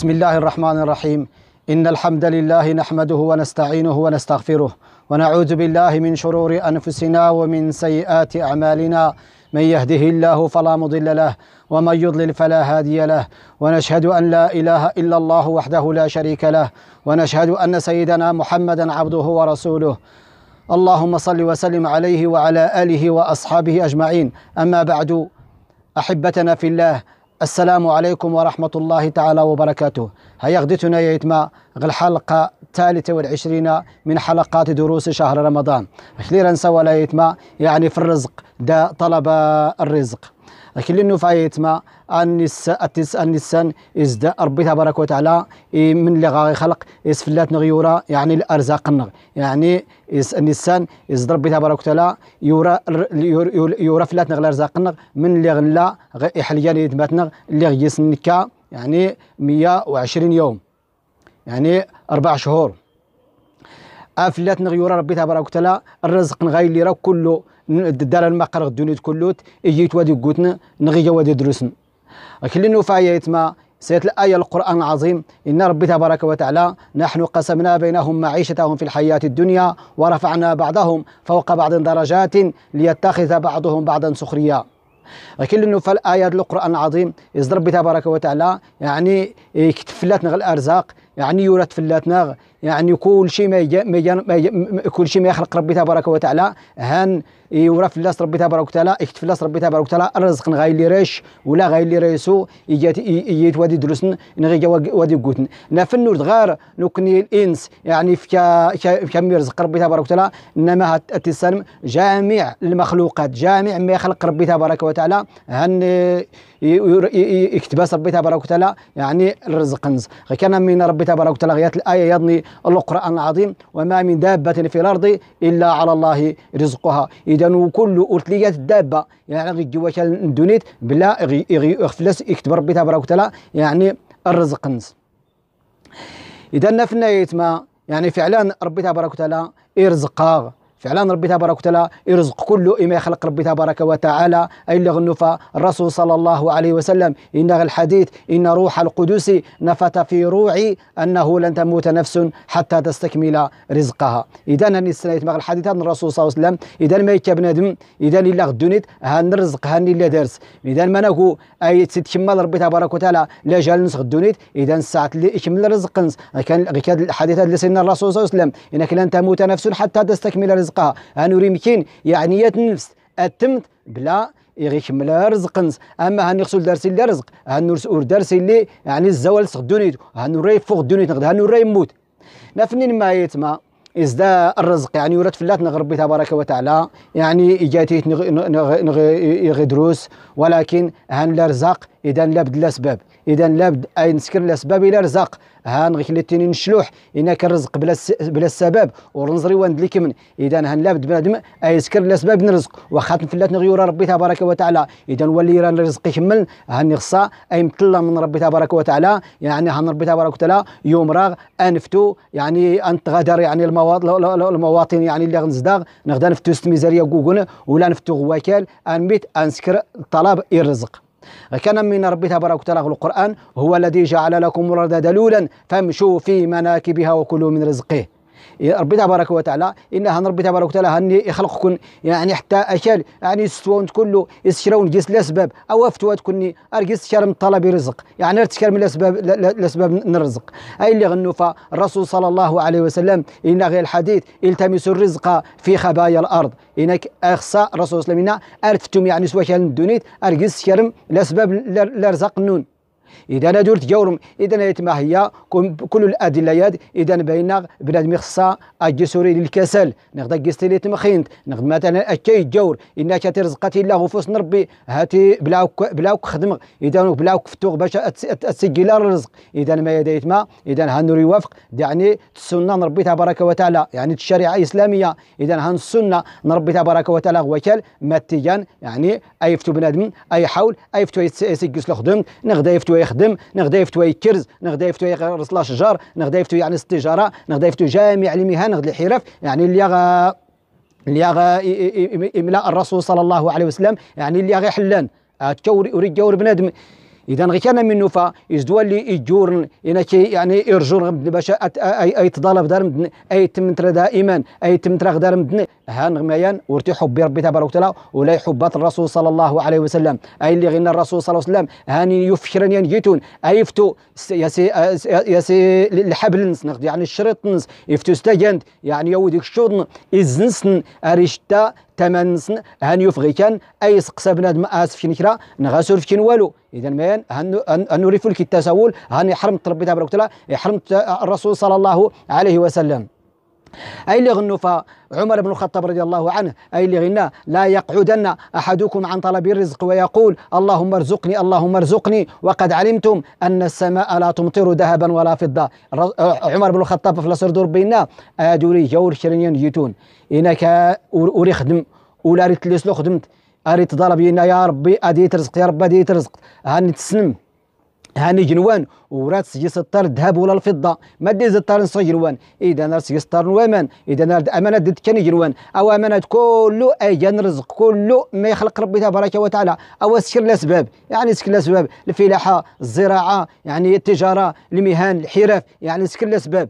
بسم الله الرحمن الرحيم إن الحمد لله نحمده ونستعينه ونستغفره ونعوذ بالله من شرور أنفسنا ومن سيئات أعمالنا من يهده الله فلا مضل له ومن يضلل فلا هادي له ونشهد أن لا إله إلا الله وحده لا شريك له ونشهد أن سيدنا محمدا عبده ورسوله اللهم صل وسلم عليه وعلى آله وأصحابه أجمعين أما بعد أحبتنا في الله السلام عليكم ورحمة الله تعالى وبركاته هيا غدتنا يا إتما الحلقة الثالثة والعشرين من حلقات دروس شهر رمضان كثيرا سوى لا يتما يعني في الرزق دا طلب الرزق لكن لأنه فايتما النسان إزداء ربي تبارك وتعالى من اللي غا خلق إسفلات نغيورا يعني الأرزاق النغ يعني النسان از ربي تبارك وتعالى يورا يورا فلات نغ الأرزاق النغ من اللي غلا إحليان يتمات نغ اللي غيسنكا يعني 120 يوم يعني أربع شهور افلات نغيور ربي تبارك وتعالى الرزق نغاي اللي راه كله دار المقر الدنيا كلوت اجيت وادي قوتنا نغي وادي دروسنا كل فايا يتما سيت الآية القرآن العظيم إن ربي تبارك وتعالى نحن قسمنا بينهم معيشتهم في الحياة الدنيا ورفعنا بعضهم فوق بعض درجات ليتخذ بعضهم بعضا سخريا كل انه في القران العظيم اذ ربي تبارك وتعالى يعني إيه، كتفلاتنا الارزاق يعني يورث فلاتنا يعني كل شيء ما يجي ما, يجي ما كل شيء ما يخلق ربي تبارك وتعالى هان يورا في الناس ربي تبارك وتعالى في الناس ربي تبارك وتعالى الرزق غاي اللي ريش ولا غاي اللي ريسو يجات يجات وادي دروسن نغي وادي قوتن النور غار نكني الانس يعني في كم يرزق ربي تبارك وتعالى انما تسلم جميع المخلوقات جميع ما يخلق ربي تبارك وتعالى هن يكتباس ربي تبارك وتعالى يعني الرزق نز غي كان من ربي تبارك وتعالى غيات الايه يضني القرآن العظيم وما من دابة في الأرض إلا على الله رزقها إذا وكل أتلية الدابة يعني غي جواش الدونيت بلا غي غي فلس يكتب ربي تبارك وتعالى يعني الرزق نس إذا في النهاية ما يعني فعلا ربي تبارك وتعالى يرزقها فعلا ربي تبارك وتعالى يرزق كله إما يخلق ربي تبارك وتعالى أي لغنفة الرسول صلى الله عليه وسلم إن الحديث إن روح القدس نفت في روعي أنه لن تموت نفس حتى تستكمل رزقها إذا أنا سنيت مع الحديث عن الرسول صلى الله عليه وسلم إذا ما بنادم إذا إلا غدونيت ها الرزق هاني إلا درس إذا ما نقول أي تتكمل ربي تبارك وتعالى لا جال نسخ غدونيت إذا الساعة اللي يكمل رزق نس كان الحديث اللي سيدنا الرسول صلى الله عليه وسلم إنك لن تموت نفس حتى تستكمل رزقها رزقها هانو ريمكين يعني يا تنفس التمت بلا يكمل رزق نس اما خصو دارسي اللي رزق هانو اور دارسي اللي يعني الزوال دونيت هانو راي فوق دونيت هانو هنوري يموت نافنين ما يتما إزدا الرزق يعني ورد فلات ربي تبارك وتعالى يعني إجاتي دروس ولكن هان الأرزاق إذا لابد الأسباب إذا لابد أي نسكر الأسباب إلى رزاق هان غيك اللي تيني نشلوح إنا كنرزق بلا بلا سبب ورنزري وند كمن إذا هان لابد بنادم أيسكر الأسباب نرزق وخا تنفلات نغيور ربي تبارك وتعالى إذا ولي راه الرزق يكمل هاني أي أيمتلا من ربي تبارك وتعالى يعني هان ربي تبارك وتعالى يوم راغ أنفتو يعني أنتغادر يعني المواطن يعني اللي غنزداغ نغدا نفتو ست ميزارية كوكون ولا نفتو غواكال أنبيت أنسكر طلب الرزق كان من ربي تبارك وتعالى القرآن هو الذي جعل لكم الأرض دلولا فامشوا في مناكبها وكلوا من رزقه ربي تبارك وتعالى انها ربي تبارك وتعالى هني يخلقكم يعني حتى اشال يعني استوون كله يستشرون جيس الاسباب او افتوات كني ارجس شر من طلب رزق يعني أرتشر من الاسباب الاسباب الرزق اي اللي غنوا فالرسول صلى الله عليه وسلم ان غير الحديث التمس الرزق في خبايا الارض انك اخصى الرسول صلى الله عليه وسلم ارتفتم يعني سواء شال الدنيت ارجس شرم الاسباب الرزق نون اذا أنا درت جورم اذا ما هي كل الادله يد اذا بين بنادم خصا اجسوري للكسل نغدا قستي لي تمخينت نغد مثلا أتشي جور ان كانت رزقتي الله وفوس نربي هاتي بلاوك بلاوك خدم اذا بلاوك فتوغ باش تسجل الرزق اذا ما يديت ما اذا هانو يوافق يعني السنه نربي تبارك وتعالى يعني الشريعه الاسلاميه اذا هان السنه نربي تبارك وتعالى وكال تيجان يعني فتو بنادم اي حول فتو يسجل الخدم نغدا يفتو يخدم نغدا يفتوى كرز نغدا يفتوى يرسل شجار نغدا يفتوى يعني التجاره نغدا يفتوى جامع المهن نغدا الحرف يعني اللي غا اللي غا املاء الرسول صلى الله عليه وسلم يعني اللي غا حلان تكور اريد جور بنادم اذا غير كان من نوفا يزدوا اللي يجورن يعني يرجون باش اي أي تضالف دار مدن اي تمترا دائما اي تمترا غدار مدن هان غميان حب ربي تبارك وتعالى ولا يحبات الرسول صلى الله عليه وسلم اي اللي غنى الرسول صلى الله عليه وسلم هاني أن جيتون اي يفتو يا سي يا سي الحبل نس يعني الشريط نس يفتو استجند يعني يوديك الشوط الزنسن اريشتا تمن نسن هان يفغي كان اي سقسا بنادم اسف شي نكرا نغاسور في والو اذا مين هان نريفو الكي التساول هان يحرم تربي تبارك وتعالى يحرم الرسول صلى الله عليه وسلم أي اللي غنوا فعمر بن الخطاب رضي الله عنه أي اللي غنى لا يقعدن أحدكم عن طلب الرزق ويقول اللهم ارزقني اللهم ارزقني وقد علمتم أن السماء لا تمطر ذهبا ولا فضة عمر بن الخطاب في الأسر دور بينا أدوري جور شرين يتون إنك أوري خدم ولا ريت ليس خدمت أريد ضرب يا ربي أدي ترزق يا ربي أدي ترزق هاني تسلم هاني جنوان ورات سجي الذهب ولا الفضه ما ديز الطار نص جنوان اذا نار سجي سطار اذا نار امانه ديت كاني جنوان او امانه كله اجان رزق كله ما يخلق ربي تبارك وتعالى او سكر الاسباب يعني سكر الاسباب الفلاحه الزراعه يعني التجاره المهن الحرف يعني سكر الاسباب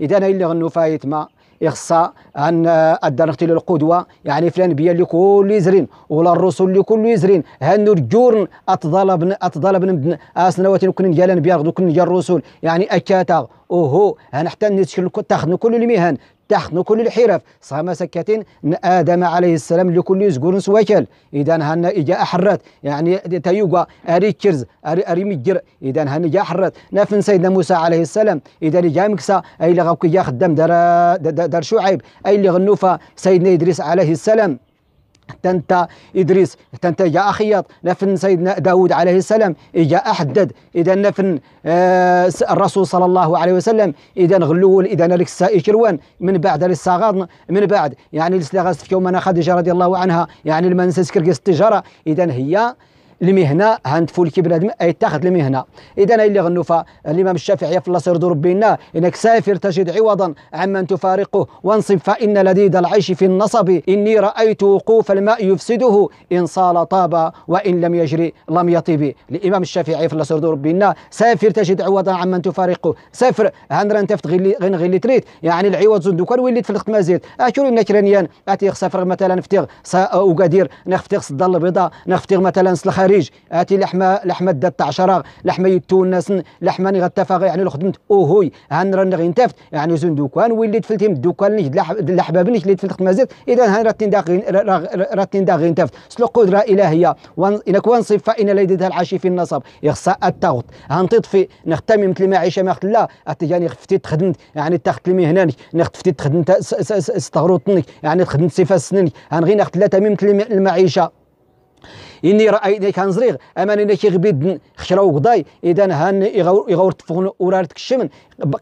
اذا الا غنو فايت ما يخصها عن الدرختي للقدوه يعني في الانبياء كل يزرين ولا الرسل كل يزرين هانو الجورن اتظلبن اتظلبن سنوات كن نجا الانبياء كن نجا الرسل يعني اكاتا اوهو هان حتى تاخذ كل المهن تحن كل الحرف صام سكة آدم عليه السلام لكل زقور سوكل إذا هن إجا أحرت يعني تيوغا أري كرز أري أري مجر إذا هن إجا أحرت نفن سيدنا موسى عليه السلام إذا إجا مكسا أي يا خدام دار دار شعيب أي لغنوفا سيدنا إدريس عليه السلام تنتا إدريس تنتا جاء خياط نفن سيدنا داود عليه السلام إجا أحدد إذا نفن آه الرسول صلى الله عليه وسلم إذا غلول إذا لك سائشروان من بعد للصغار من بعد يعني لسلاغاس في أنا خديجة رضي الله عنها يعني المنسس كرقس التجارة إذا هي المهنه هنتفوا فولكي بنادم اي تاخذ المهنه اذا اللي غنوفا الامام الشافعي في الله ربي ربنا انك سافر تجد عوضا عمن تفارقه وانصب فان لذيذ العيش في النصب اني رايت وقوف الماء يفسده ان صال طاب وان لم يجري لم يطيب الامام الشافعي في الله ربي ربنا سافر تجد عوضا عمن تفارقه سافر هنرا تفت غير غير تريت يعني العوض كان وليت في الخط مازيد اشوري نكرانيان اتيخ سافر مثلا فتيغ اوكادير نخفتيغ صدى البيضاء نخفتيغ مثلا سلخا الخارج هاتي لحمه لحمه دات شراغ لحمه يتو الناس لحمه ني غتفاغ يعني لو خدمت اوهوي هان راه نغي نتافت يعني زون دوكان وليت تفلتي من الدوكان نيج الحباب نيج اللي تفلت مازال اذا هان راه تنداغ راه تنداغ نتافت سلو قدره الهيه كون صف فان ليدتها العاشي في النصب يخصها التغط هان تطفي نختمي مثل ما عيشه ما لا اتجاني خفتي تخدمت يعني تخت المهنانك نختفتي تخدمت استغروطنك يعني تخدمت صفه سننك هان غير نخت لا تميم المعيشه إني إني كان زريغ أما إني غبيد خشراو غداي إذا هان إغور تفغن ورارتك الشمن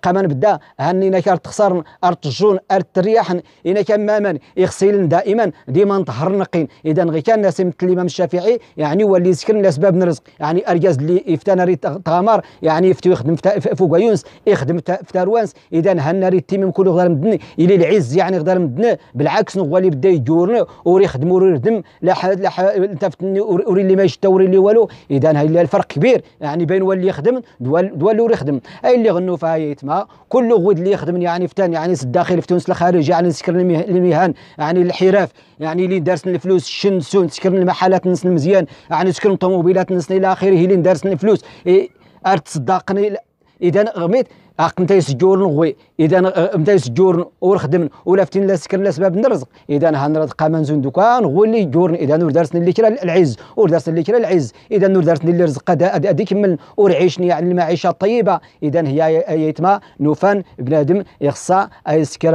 من بدا هنينا كار تخسر ار تجون ار ترياحن انا كان مامن يغسلن دائما ديما نطهر نقين اذا غي كان ناس مثل الامام الشافعي يعني هو اللي يسكن لاسباب نرزق يعني ارجاز اللي يفتانا ريت تغامر يعني يفتو يخدم فوق يونس يخدم في تروانس اذا هنا ريت تيم كل غدار مدن الى العز يعني غدار مدن بالعكس هو اللي بدا يجورنا وري يخدم وري يردم لا حد لا التفتني وري اللي ما يشتا وري اللي والو اذا هاي الفرق كبير يعني بين هو اللي يخدم دوال اللي يخدم اي اللي غنوا فهاي يتما كل غود اللي يخدم يعني فتان يعني الداخل في تونس الخارج يعني سكر المهن يعني الحراف يعني اللي دارسن الفلوس الشن سون سكر المحلات نسن مزيان يعني سكر الطوموبيلات نسن الى اخره اللي دارسن الفلوس إيه ارتصدقني اذا غميت أقمتا يسجورن غوي إذا أمتا أه، يسجورن ولا ولافتين لا سكر لا سباب نرزق إذا هنرد قامان زندوكان هو اللي يجورن إذا نور دارسني اللي كرا العز ور دارسني اللي كرا العز إذا نور دارسني اللي رزق أدي من ورعيشني يعني المعيشة الطيبة إذا هي يتما نوفان بنادم يخصى أي سكر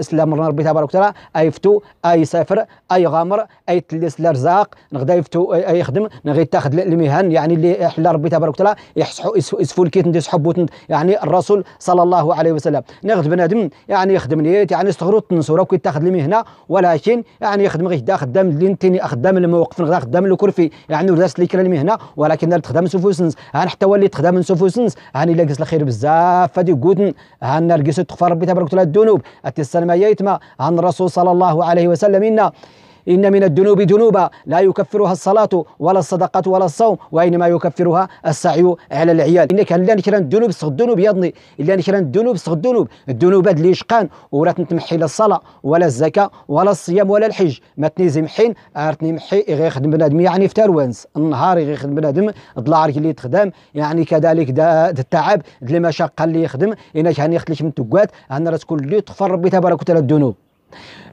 إسلام ربي تبارك وتعالى أي فتو أي سافر أي غامر أي تلس الأرزاق نغدا يفتو أي يخدم نغي تاخذ المهن يعني اللي حل ربي تبارك وتعالى يحسحو يسفو الكيت يسحبو يعني الرسول الرسول صلى الله عليه وسلم ناخذ بنادم يعني يخدم نيت يعني يستغرو تنصوره كي تاخذ المهنه ولكن يعني يخدم غير داخل خدام اللي نتيني خدام الموقف غير خدام الكرفي يعني ولاس اللي كره المهنه ولكن تخدم سوفوسنس هان حتى ولي تخدم سوفوسنس هاني لاقيس الخير بزاف فدي قودن هان نرقص تغفر ربي تبارك وتعالى الذنوب اتي السلمى يتما هان الرسول صلى الله عليه وسلم ان إن من الذنوب ذنوبا لا يكفرها الصلاة ولا الصدقة ولا الصوم وإنما يكفرها السعي على العيال إنك لا نكران الذنوب سخ الذنوب يضني إلا نكران الذنوب سخ الذنوب الذنوب اللي يشقان ولا تنتمحي لا الصلاة ولا الزكاة ولا الصيام ولا الحج ما تنيزي محين ارتني محي غيخدم بنادم يعني في تروانس النهار غيخدم بنادم الدلار اللي تخدم يعني كذلك دا, دا التعب دا المشقة اللي يخدم إنك هاني خدمت من التقوات هنا راه تكون اللي تغفر ربي تبارك وتعالى الذنوب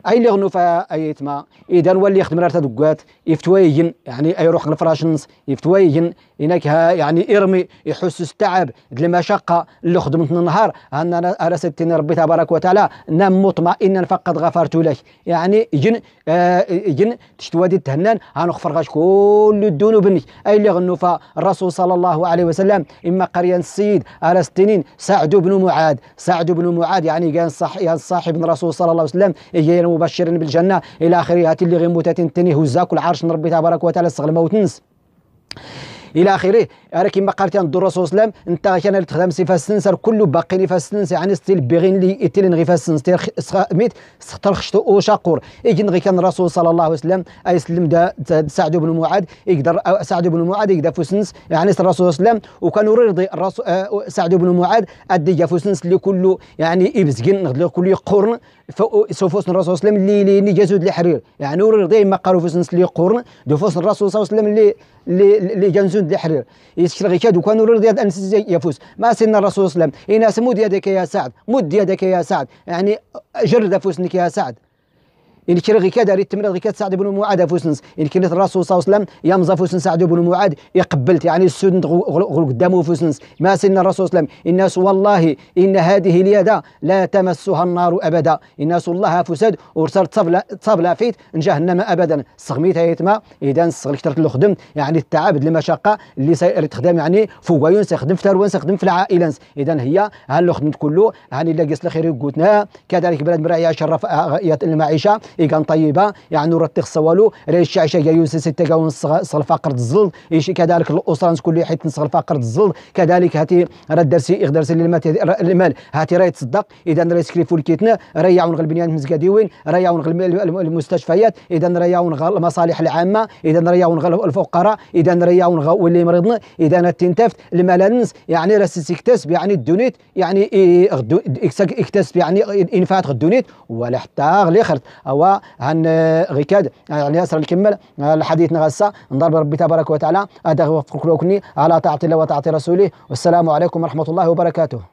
اي اللي غنوفا ايتما اذا واللي يخدم راه تدقات يفتوايين يعني يروح لفراش نص يفتوايين هناك يعني ارمي يحس التعب المشقه اللي خدمت النهار انا على ستين ربي تبارك وتعالى نام مطمئنا فقد غفرت لك يعني جن آه جن تشتوادي تهنان غنغفر غاش كل الذنوب نك اي اللي غنوفا الرسول صلى الله عليه وسلم اما قريان السيد على ستينين سعد بن معاذ سعد بن معاذ يعني كان صاحب الرسول صلى الله عليه وسلم إيانا مبشرا بالجنة إلى آخره هاتي اللي غيموتات تنتني هزاك والعرش نربي تبارك وتعالى استغل موت نس إلى آخره راه كيما قالت الرسول صلى الله عليه وسلم انت كان تخدم سي فاسنس كل باقي لي فاس فاسنس يعني ستيل بيغين لي اتيل نغي فاسنس ميت سختر خشتو او شاقور يجي نغي كان الرسول صلى الله عليه وسلم اي سلم دا سعد بن معاذ يقدر سعد بن معاذ يقدر فوسنس يعني الرسول صلى الله عليه وسلم وكان يرضي الرسول أه، سعد بن معاذ ادي فوسنس اللي كله يعني يبزقن كل قرن سوفوس الرسول صلى الله عليه وسلم اللي اللي جازود الحرير يعني رضي ما قالوا فوسنس اللي قرن دو فوس الرسول صلى الله عليه وسلم اللي اللي جازو الحرير يسكر كادو كان نور ديال انس يفوز ما سن الرسول صلى الله عليه وسلم يناس مد يدك يا سعد مد يدك يا سعد يعني جرد فوسنك يا سعد إن كير غيكا داري تمرد غيكا سعد بن معاذ فوسنس إن كير يعني الرسول صلى الله عليه وسلم يمزا فوسن سعد بن معاذ يقبلت يعني السودن غلو قدامه فوسنس ما سن الرسول صلى الله عليه وسلم الناس والله إن هذه اليد لا تمسها النار أبدا الناس والله فساد ورسال تصبلا فيت جهنم أبدا صغميتها يتما إذا صغرك ترك الخدم يعني التعب المشقة اللي سير تخدم يعني فوقايون سيخدم في تروان سيخدم في العائلة إذا هي هل الخدم كله هاني لاقيس الخير قوتنا كذلك بلاد مرايا شرف آه، المعيشة إيقان طيبة يعني رتيخ صوالو ريش شعشة يوسي ستة قاون صغل فقر الزلط إيش كذلك الأسرة كل حيت نصغل فقر الزلط كذلك هاتي راه درسي إغدرسي للمال هاتي راه تصدق إذا راه يسكريفو الكيتنا ريعون يعاون غل بنيان مزقاديوين ريعون يعاون غل المستشفيات إذا راه يعاون غل المصالح العامة إذا راه يعاون غل الفقراء إذا راه يعاون غل واللي مرضنا إذا تنتفت الملانس يعني راه سيكتسب يعني الدونيت يعني اكتسب يعني إنفات غدونيت ولا حتى غلي خرت وعن غيكاد يعني ياسر نكمل حديثنا نغسى نضرب ربي تبارك وتعالى ادغ وفقكني على طاعه الله وطاعه رسوله والسلام عليكم ورحمه الله وبركاته